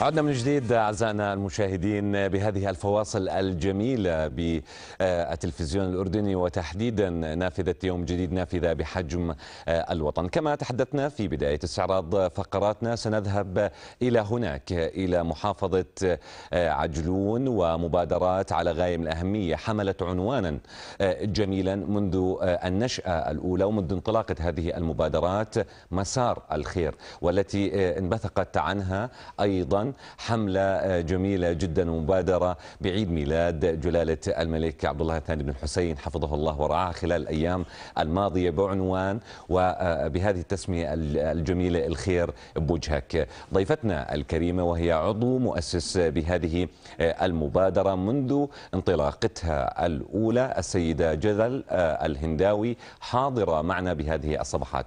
عدنا من جديد أعزائنا المشاهدين بهذه الفواصل الجميلة بالتلفزيون الأردني وتحديدا نافذة يوم جديد نافذة بحجم الوطن كما تحدثنا في بداية استعراض فقراتنا سنذهب إلى هناك إلى محافظة عجلون ومبادرات على غاية من الأهمية حملت عنوانا جميلا منذ النشأة الأولى ومنذ انطلاقة هذه المبادرات مسار الخير والتي انبثقت عنها أيضا العام حملة آه، جميلة جدا ومبادرة بعيد ميلاد جلالة الملك عبد الله الثاني بن الحسين حفظه الله ورعاه خلال الأيام الماضية بعنوان وبهذه آه، التسمية الجميلة الخير بوجهك ضيفتنا الكريمة وهي عضو مؤسس بهذه آه، المبادرة منذ انطلاقتها الأولى السيدة جذل الهنداوي حاضرة معنا بهذه الصباحات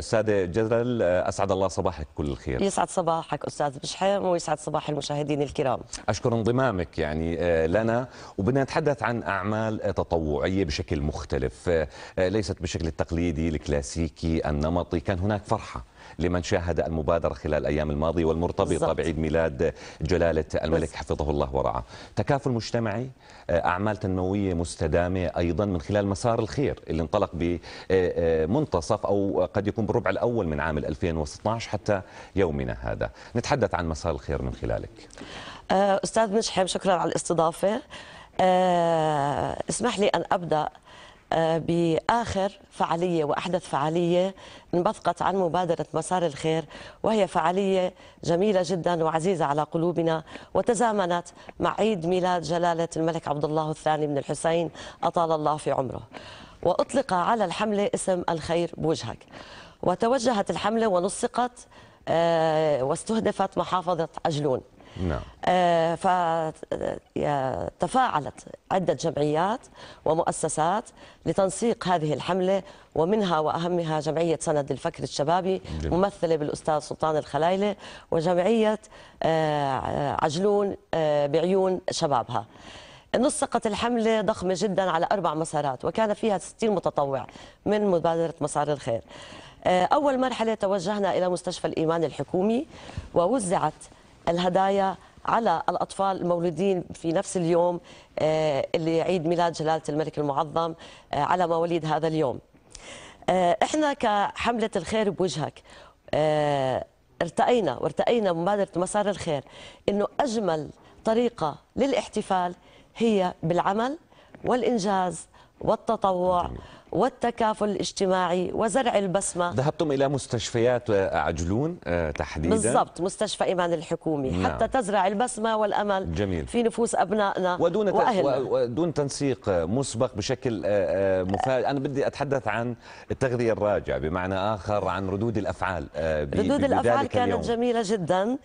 سادة جذل أسعد الله صباحك كل الخير يسعد صباحك أستاذ بشحير ويسعد صباح المشاهدين الكرام أشكر انضمامك يعني آه، لنا وبدنا نتحدث عن أعمال تطوعية بشكل مختلف آه، آه، ليست بالشكل التقليدي الكلاسيكي النمطي كان هناك فرحة لمن شاهد المبادرة خلال الأيام الماضية والمرتبطة بعيد ميلاد جلالة الملك حفظه الله ورعاه تكافل مجتمعي آه، أعمال تنموية مستدامة أيضا من خلال مسار الخير اللي انطلق بمنتصف آه، آه، أو قد يكون بالربع الأول من عام 2016 حتى يومنا هذا نتحدث عن مسار الخير من خلالك أستاذ مشحم شكرا على الاستضافة اسمح لي أن أبدأ آه، باخر فعاليه واحدث فعاليه انبثقت عن مبادره مسار الخير وهي فعاليه جميله جدا وعزيزه على قلوبنا وتزامنت مع عيد ميلاد جلاله الملك عبد الله الثاني من الحسين اطال الله في عمره. واطلق على الحمله اسم الخير بوجهك. وتوجهت الحمله ونسقت آه، واستهدفت محافظه عجلون. نعم آه، تفاعلت عدة جمعيات ومؤسسات لتنسيق هذه الحملة ومنها وأهمها جمعية سند الفكر الشبابي ممثلة بالأستاذ سلطان الخلايلة وجمعية آه، عجلون آه، بعيون شبابها نسقت الحملة ضخمة جدا على أربع مسارات وكان فيها 60 متطوع من مبادرة مسار الخير أول مرحلة توجهنا إلى مستشفى الإيمان الحكومي ووزعت الهدايا على الأطفال المولودين في نفس اليوم آه، اللي عيد ميلاد جلالة الملك المعظم آه، على مواليد هذا اليوم آه، احنا كحملة الخير بوجهك ارتأينا وارتأينا مبادرة مسار الخير انه اجمل طريقة للاحتفال هي بالعمل والانجاز والتطوع والتكافل الاجتماعي وزرع البسمة ذهبتم إلى مستشفيات عجلون آه، تحديدا بالضبط مستشفى إيمان الحكومي نعم. حتى تزرع البسمة والأمل جميل. في نفوس أبنائنا ودون وأهلنا ودون تنسيق مسبق بشكل آه، آه، مفاجئ أنا بدي أتحدث عن التغذية الراجعة بمعنى آخر عن ردود الأفعال ردود الأفعال كانت اليوم. جميلة جدا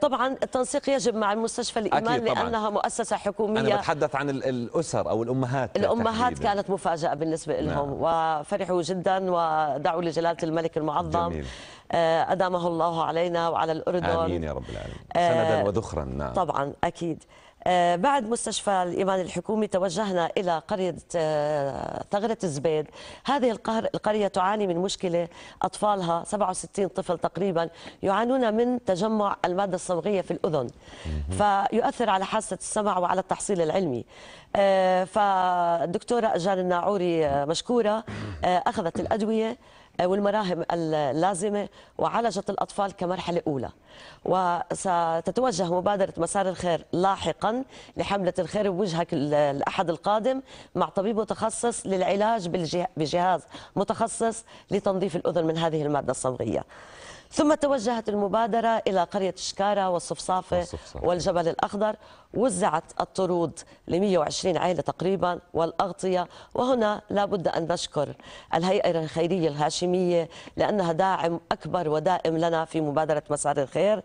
طبعا التنسيق يجب مع المستشفى الإيمان لأنها مؤسسة حكومية أنا بتحدث عن الأسر أو الأمهات الأمهات تحديداً. كانت مفاجأة بالنسبة لهم نعم. نعم. وفرحوا جدا ودعوا لجلالة الملك المعظم جميل. آه، أدامه الله علينا وعلى الأردن آمين يا رب العالمين سندا آه، وذخرا نعم. طبعا أكيد آه، بعد مستشفى الإيمان الحكومي توجهنا إلى قرية آه، ثغرة الزبيد هذه القرية تعاني من مشكلة أطفالها 67 طفل تقريبا يعانون من تجمع المادة الصوغية في الأذن فيؤثر على حاسة السمع وعلى التحصيل العلمي آه، فالدكتورة أجان الناعوري مشكورة أخذت الأدوية والمراهم اللازمة وعالجت الأطفال كمرحلة أولى وستتوجه مبادرة مسار الخير لاحقا لحملة الخير بوجهك الأحد القادم مع طبيب متخصص للعلاج بجهاز متخصص لتنظيف الأذن من هذه المادة الصمغية ثم توجهت المبادرة إلى قرية شكارة والصفصافة والجبل الأخضر وزعت الطرود ل 120 عائلة تقريبا والأغطية وهنا لابد أن نشكر الهيئة الخيرية الهاشمية لأنها داعم أكبر ودائم لنا في مبادرة مسار الخير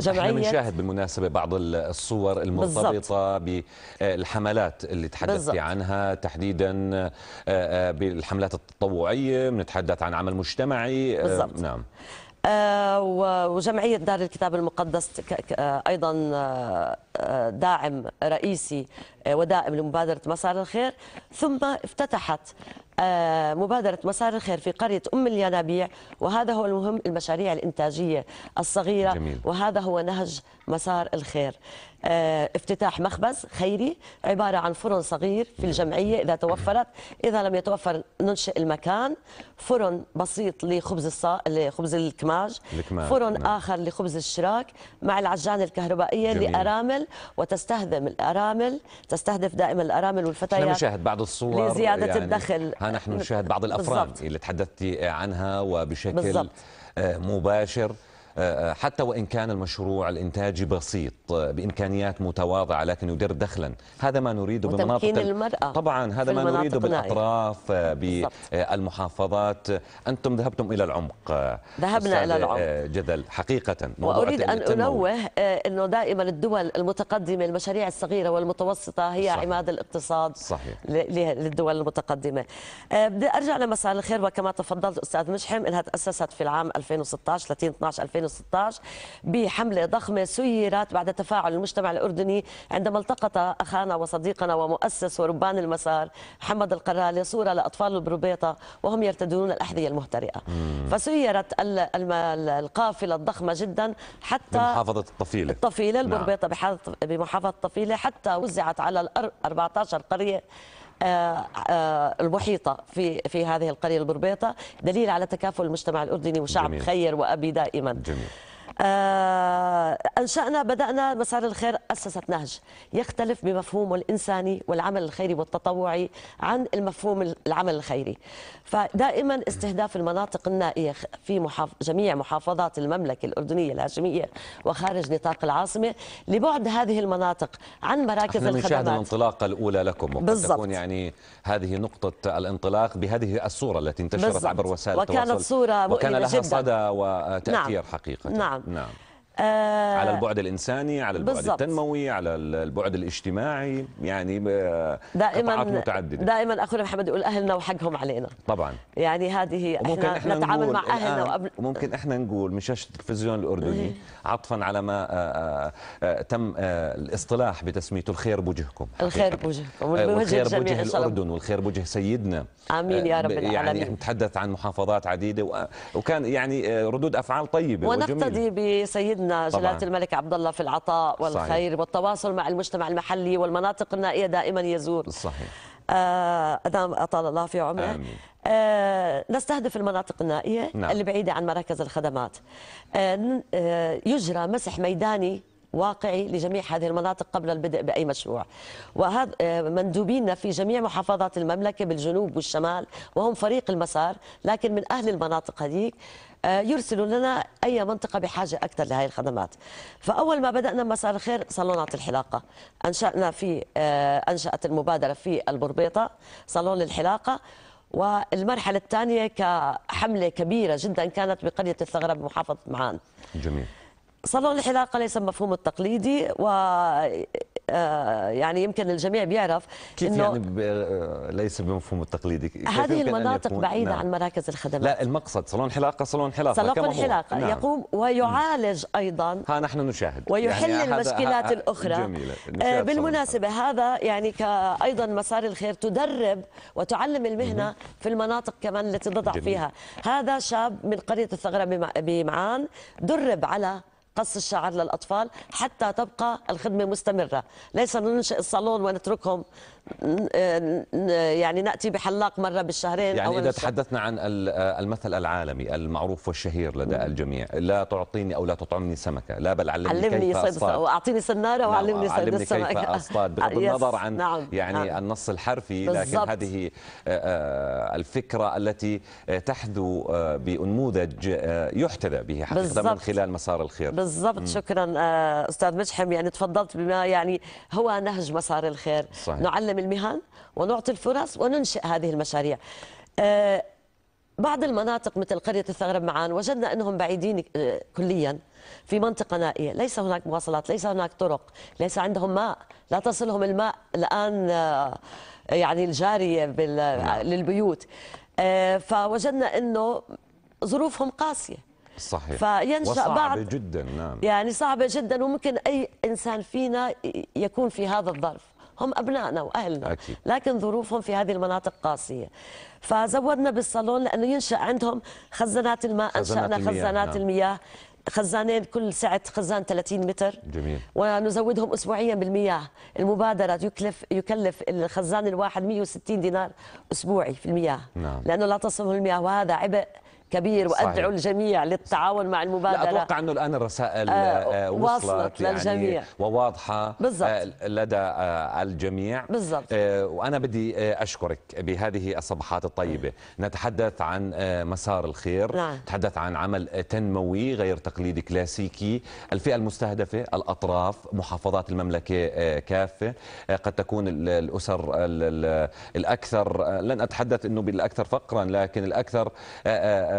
جمعية احنا بنشاهد بالمناسبة بعض الصور المرتبطة بالحملات اللي تحدثتي عنها تحديدا آه، آه، بالحملات التطوعية بنتحدث عن عمل مجتمعي آه، بالزبط. نعم آه، وجمعية دار الكتاب المقدس آه، أيضا آه، داعم رئيسي ودائم لمبادرة مسار الخير ثم افتتحت مبادرة مسار الخير في قرية أم الينابيع وهذا هو المهم المشاريع الإنتاجية الصغيرة جميل. وهذا هو نهج مسار الخير آه، افتتاح مخبز خيري عبارة عن فرن صغير في الجمعية إذا توفرت إذا لم يتوفر ننشئ المكان فرن بسيط لخبز الصا... لخبز الكماج الكماج. فرن نعم. آخر لخبز الشراك مع العجان الكهربائية جميل. لأرامل وتستهدم الأرامل تستهدف دائما الأرامل والفتيات نحن نشاهد بعض الصور لزيادة يعني الدخل ها نحن نشاهد بعض الأفران بالزبط. اللي تحدثتي عنها وبشكل بالزبط. آه، مباشر آه، آه، حتى وإن كان المشروع الإنتاجي بسيط آه، بإمكانيات متواضعة لكن يدر دخلا هذا ما نريده بمناطق المرأة طبعا هذا ما نريده بالأطراف بالمحافظات أنتم ذهبتم إلى العمق ذهبنا إلى العمق جدل حقيقة وأريد أن أنوه أنه دائما الدول المتقدمة المشاريع الصغيرة والمتوسطة هي صحيح. عماد الاقتصاد صحيح. للدول المتقدمة بدي أرجع لمسار الخير وكما تفضلت أستاذ مشحم أنها تأسست في العام 2016 30 12 2016 2016 بحملة ضخمة سيرت بعد تفاعل المجتمع الأردني عندما التقط أخانا وصديقنا ومؤسس وربان المسار محمد القرالي صورة لأطفال البروبيطة وهم يرتدون الأحذية المهترئة فسيرت القافلة الضخمة جدا حتى بمحافظة الطفيلة الطفيلة نعم. البروبيطة نعم. بمحافظة الطفيلة حتى وزعت على 14 قرية آه، آه، المحيطة في في هذه القرية البربيطة دليل على تكافل المجتمع الأردني وشعب جميل. خير وأبي دائما جميل. آه، أنشأنا بدأنا مسار الخير أسست نهج يختلف بمفهومه الإنساني والعمل الخيري والتطوعي عن المفهوم العمل الخيري فدائما استهداف المناطق النائية في محاف... جميع محافظات المملكة الأردنية الهاشمية وخارج نطاق العاصمة لبعد هذه المناطق عن مراكز الخدمات نشاهد الانطلاقة الأولى لكم وقد تكون يعني هذه نقطة الانطلاق بهذه الصورة التي انتشرت بالزبط. عبر وسائل التواصل وكانت صورة وكان لها جداً. صدى وتأثير نعم. حقيقة نعم No على آه، البعد الانساني على البعد بالزبط. التنموي على البعد الاجتماعي يعني دائما متعدده دائما اخونا محمد يقول اهلنا وحقهم علينا طبعا يعني هذه وممكن احنا, احنا نتعامل مع اهلنا وقبل ممكن احنا نقول من شاشه التلفزيون الاردني إيه. عطفا على ما آآ آه، آآ آه، تم آآ الاصطلاح بتسميته الخير بوجهكم الخير بوجهكم والخير بوجه الاردن والخير بوجه سيدنا امين يا رب يعني العالمين يعني احنا نتحدث عن محافظات عديده وكان يعني ردود افعال طيبه ونقتدي بسيدنا عنا جلاله الملك عبد الله في العطاء والخير صحيح. والتواصل مع المجتمع المحلي والمناطق النائيه دائما يزور صحيح آه، أدام أطال الله في عمره آمين. آه نستهدف المناطق النائية نعم. اللي بعيدة عن مراكز الخدمات آه آه يجرى مسح ميداني واقعي لجميع هذه المناطق قبل البدء بأي مشروع وهذا آه، مندوبينا في جميع محافظات المملكة بالجنوب والشمال وهم فريق المسار لكن من أهل المناطق هذيك آه، يرسلوا لنا أي منطقة بحاجة أكثر لهذه الخدمات فأول ما بدأنا مسار الخير صالونات الحلاقة أنشأنا في آه، أنشأت المبادرة في البربيطة صالون الحلاقة والمرحلة الثانية كحملة كبيرة جدا كانت بقرية الثغرة بمحافظة معان جميل صالون الحلاقه ليس مفهوم التقليدي و آه، يعني يمكن الجميع بيعرف كيف إنه يعني ب... آه، ليس بمفهوم التقليدي هذه المناطق بعيدة نعم. عن مراكز الخدمات لا المقصد صالون حلاقة صالون حلاقة صالون حلاقة نعم. يقوم ويعالج أيضا ها نحن نشاهد يعني ويحل يعني المشكلات ها الأخرى جميلة. آه، بالمناسبة هذا يعني أيضا مسار الخير تدرب وتعلم المهنة مم. في المناطق كمان التي تضع جميل. فيها هذا شاب من قرية الثغرة بمعان درب على قص الشعر للأطفال حتى تبقى الخدمة مستمرة ليس ننشئ الصالون ونتركهم يعني نأتي بحلاق مرة بالشهرين يعني أو إذا تحدثنا عن المثل العالمي المعروف والشهير لدى الجميع لا تعطيني أو لا تطعمني سمكة لا بل علمني, علمني كيف أصطاد وأعطيني سنارة نعم، وعلمني صيد السمكة كيف أصطاد بغض النظر عن نعم. يعني نعم. النص الحرفي لكن بالزبط. هذه آه، آه، الفكرة التي آه، تحذو بأنموذج يحتذى به حقيقة بالزبط. من خلال مسار الخير بالضبط شكرا آه، استاذ مجحم يعني تفضلت بما يعني هو نهج مسار الخير صحيح. نعلم المهن ونعطي الفرص وننشئ هذه المشاريع آه، بعض المناطق مثل قرية الثغرب معان وجدنا أنهم بعيدين آه، كليا في منطقة نائية ليس هناك مواصلات ليس هناك طرق ليس عندهم ماء لا تصلهم الماء الآن يعني الجارية نعم. للبيوت فوجدنا أنه ظروفهم قاسية صحيح فينشا وصعب بعض جدا نعم يعني صعبه جدا وممكن اي انسان فينا يكون في هذا الظرف هم أبنائنا وأهلنا أكيد. لكن ظروفهم في هذه المناطق قاسية فزودنا بالصالون لأنه ينشأ عندهم خزانات الماء خزانات أنشأنا المياه. خزانات نعم. المياه خزانين كل سعة خزان 30 متر جميل. ونزودهم أسبوعيا بالمياه المبادرة يكلف يكلف الخزان الواحد 160 دينار أسبوعي في المياه نعم. لأنه لا تصله المياه وهذا عبء كبير وادعو الجميع للتعاون مع المبادره لا اتوقع انه الان الرسائل آه، آه، وصلت, وصلت يعني للجميع وواضحه آه، بالزبط. لدى الجميع بالضبط وانا بدي اشكرك بهذه الصبحات الطيبه نتحدث عن مسار الخير نعم. نتحدث عن عمل تنموي غير تقليدي كلاسيكي الفئه المستهدفه الاطراف محافظات المملكه كافه قد تكون الاسر الاكثر لن اتحدث انه بالاكثر فقرا لكن الاكثر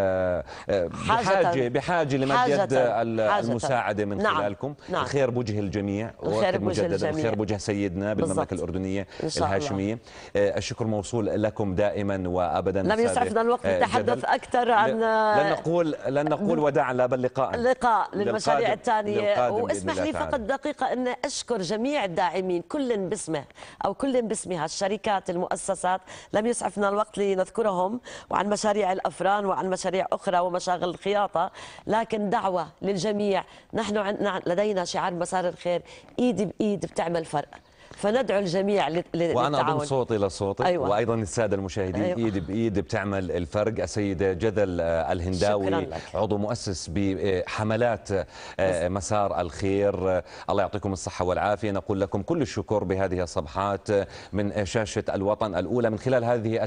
آه، آه، بحاجه بحاجه لمدة المساعده من نعم. خلالكم نعم. الخير بوجه الجميع الخير بوجه الجميع الخير بوجه سيدنا بالمملكه الاردنيه الهاشميه آه، الشكر موصول لكم دائما وابدا لم يسعفنا الوقت للتحدث اكثر عن لن نقول لن نقول وداعا لا بل لقاء لقاء للمشاريع الثانيه واسمح لي فقط دقيقه ان اشكر جميع الداعمين كل باسمه او كل باسمها الشركات المؤسسات لم يسعفنا الوقت لنذكرهم وعن مشاريع الافران وعن مشاريع مشاريع أخرى ومشاغل الخياطة لكن دعوة للجميع نحن لدينا شعار مسار الخير إيدي بإيد بتعمل فرق فندعو الجميع للتعاون وانا اضم صوتي لصوتك أيوة. وايضا الساده المشاهدين أيوة. ايد بايد بتعمل الفرق السيده جدل آه، الهنداوي عضو مؤسس بحملات آه، آه، مسار الخير الله يعطيكم الصحه والعافيه نقول لكم كل الشكر بهذه الصبحات من شاشه الوطن الاولى من خلال هذه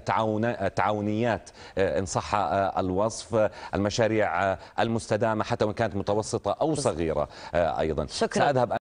التعاونيات ان صح الوصف المشاريع المستدامه حتى وان كانت متوسطه او صغيره ايضا شكرا سأذهب